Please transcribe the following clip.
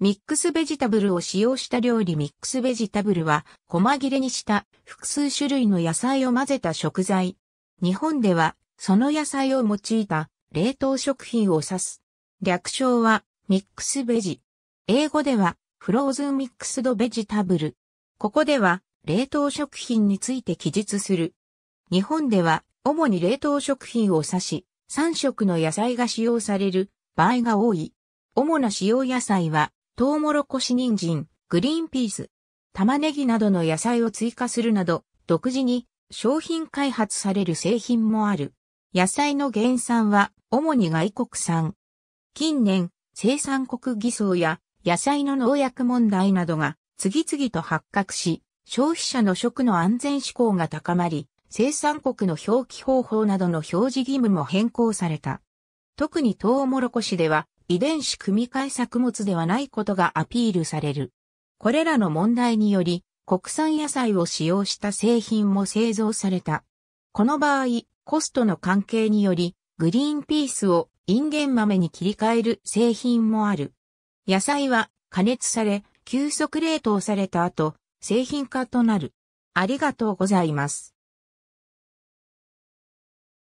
ミックスベジタブルを使用した料理ミックスベジタブルは、細切れにした複数種類の野菜を混ぜた食材。日本では、その野菜を用いた冷凍食品を指す。略称は、ミックスベジ。英語では、フローズンミックスドベジタブル。ここでは、冷凍食品について記述する。日本では、主に冷凍食品を指し、3色の野菜が使用される場合が多い。主な使用野菜は、トウモロコシ人参、グリーンピース、玉ねぎなどの野菜を追加するなど、独自に商品開発される製品もある。野菜の原産は主に外国産。近年、生産国偽装や野菜の農薬問題などが次々と発覚し、消費者の食の安全志向が高まり、生産国の表記方法などの表示義務も変更された。特にトウモロコシでは遺伝子組み換え作物ではないことがアピールされる。これらの問題により、国産野菜を使用した製品も製造された。この場合、コストの関係により、グリーンピースをインゲン豆に切り替える製品もある。野菜は加熱され、急速冷凍された後、製品化となる。ありがとうございます。